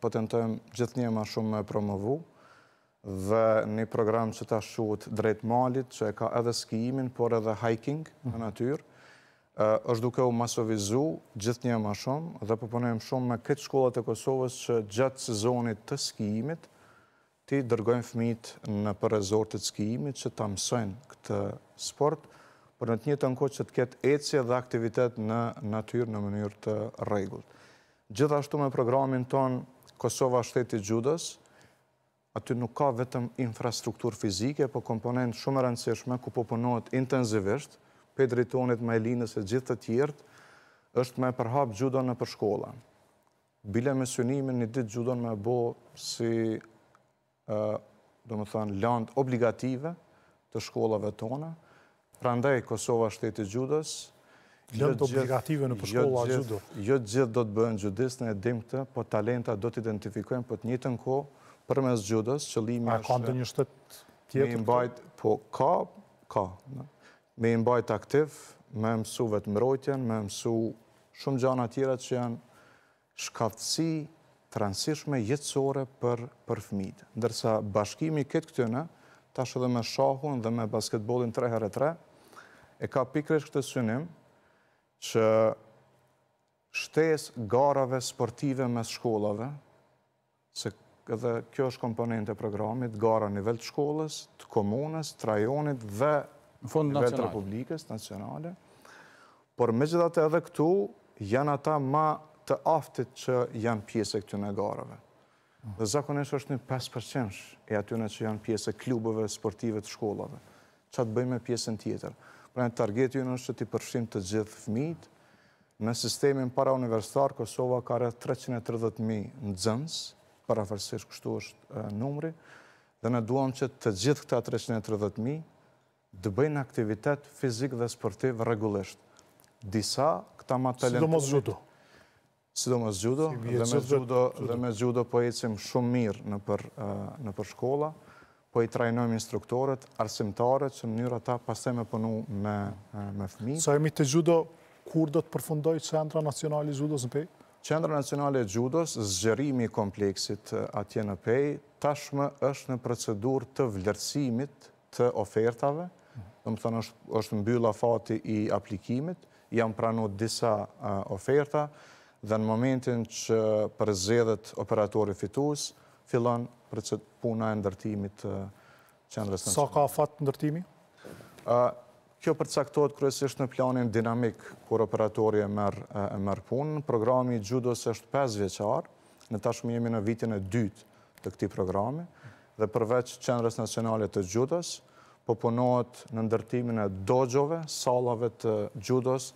po të nëtojmë gjithë një ma shumë me promovu, dhe një program që ta shuët drejt malit, që e ka edhe skijimin, por edhe hiking në mhm. natyrë, është duke u masovizu gjithë një ma shumë, dhe përponujem shumë me këtë shkollat e Kosovës që gjatë sezonit të skijimit, ti dërgojmë fmit në për rezortit skijimit që ta mësojnë këtë sport, për në të një të nko që të ketë ecje dhe aktivitet në natyrë në mënyrë të regullët. Gjithashtu me programin tonë Kosova shteti gjudës, aty nuk ka vetëm infrastruktur fizike, po komponent shumë rëndësishme, ku po punohet intenzivisht, pe dritonit me linës e gjithë të tjertë, është me përhap gjudën në përshkolla. Bile me synimin një ditë gjudën me bo si, do më thënë, land obligative të shkollave tona, pra ndaj Kosova shteti gjudës, të obligative në përshkolla judo. Jo gjithë do të bëhen judist, në edhim këtë, po talenta do të identifikojnë, për të njëtë në ko, për mes që qëllimi është... A ka ndë një shtetë tjetë? Me imbajt, po ka, ka. Me imbajt aktiv, me mësu vetë mërojtjen, me mësu shumë gjana tjera që janë shkaftësi transishme jetësore për fëmijtë. Ndërsa bashkimi këtë këtëne, tash edhe me shahun dhe me basketbolin 3x3, e ka pikrish këtë synim, që shtes garave sportive me shkollave, se edhe kjo është komponent e programit, gara nivel të shkollës, të komunës, të rajonit dhe nivell të republikës, nacionale. Por me gjithat edhe këtu, janë ata ma të aftit që janë pjesë e këtune garave. Dhe zakonisht është një 5% e atyune që janë pjesë e klubëve sportive të shkollave. Qa të bëjmë e pjesën tjetër? Pra në targeti ju nështë është që t'i përshim të gjithë fmit. Në sistemin para universitarë, Kosova ka rrë 330.000 në dëzëns, para fërësish kështu është numri, dhe në duham që të gjithë këta 330.000 të bëjnë aktivitet fizik dhe sportiv regullisht. Disa këta ma talentës... Sidomos gjudo. Sidomos gjudo, dhe me gjudo po eqim shumë mirë në për shkolla po i trajnojmë instruktorët, arsimtarët, që në njëra ta pasem e punu me fëmi. Sa e mi të gjudo, kur do të përfundoj Centra Nacionali Gjudos në pej? Centra Nacionali Gjudos, zgjerimi kompleksit atje në pej, tashme është në procedur të vlerësimit të ofertave, dhe më thënë është mbylla fati i aplikimit, jam pranu disa oferta, dhe në momentin që përzedhet operatori fitus, fillon për që puna e ndërtimit të qendrës nëqmimit. Sa ka fatë ndërtimi? Kjo përcaktohet kryesisht në planin dinamik, kur operatori e merë punë. Programi gjudos është 5 vjeqarë, në tashmë jemi në vitin e dytë të këti programi, dhe përveç qendrës nacionalit të gjudos, po punohet në ndërtimin e dojove, salave të gjudos,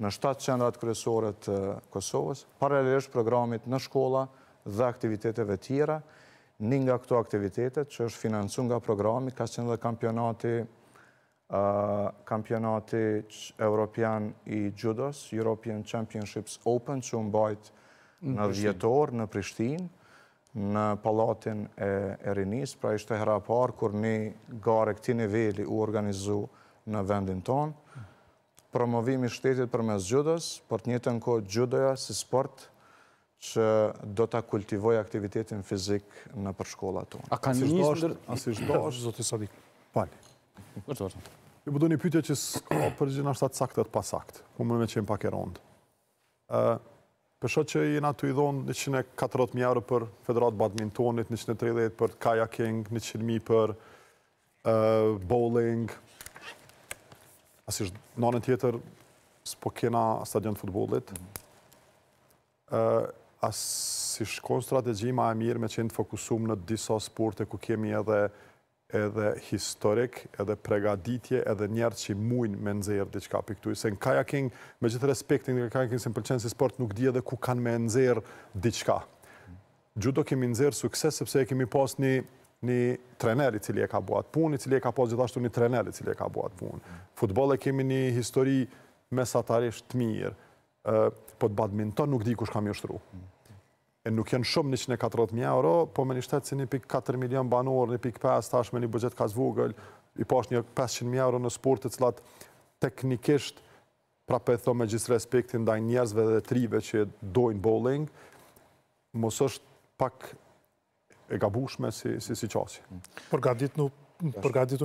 në 7 qendrat kryesore të Kosovës, paralelisht programit në shkolla dhe aktiviteteve tjera, një nga këto aktivitetet që është financun nga programi, ka qenë dhe kampionati kampionati Europian i Gjudos, European Championships Open, që unë bajt në vjetor në Prishtin, në palatin e Rinis, pra ishte hera par kur një gare këti nivelli u organizu në vendin tonë, promovimi shtetit për mes Gjudos, për të njëtën kohë Gjudoja si sportë, që do të kultivoj aktivitetin fizik në përshkolla tonë. A kanë njësë ndër... A si shdo është, zotë i sadikë. Pali. Vërtë, vërtë. Ju përdo po një pytje që s'ko përgjën ashtë atë saktët pa sakt, ku më me qenë pak e rondë. Përsho që jena të idhonë 140.000 euro për Federat Badmintonit, 130.000 për kajaking, 100.000 për bowling. A si shdo, nënë tjetër, s'po kena stadion të futbolit. Mhm si shkon strategi ma e mirë me qenë fokusum në disa sporte ku kemi edhe edhe historik, edhe pregaditje, edhe njerë që mujnë me nëzirë diçka për këtu. Se në kajaking, me gjithë respektin në kayaking se në përqenë si sport, nuk di edhe ku kanë me nëzirë diçka. Gjudo kemi nëzirë sukses, sepse e kemi pas një një treneri cili e ka buat punë, i cili e ka pas gjithashtu një treneri cili e ka buat punë. Futbol e kemi një histori mesatarisht të mirë po të badminton nuk di kush kam shtru. E nuk jenë shumë 140.000 euro, po me një shtetë si 1.4 milion banor, 1.5, tash me një bëgjet ka zvugël, i pash po një 500.000 euro në sportet cilat teknikisht, pra për po e thome me gjithë respektin da njerëzve dhe trive që dojnë bowling, mos është pak e gabushme si qasi. Përgatit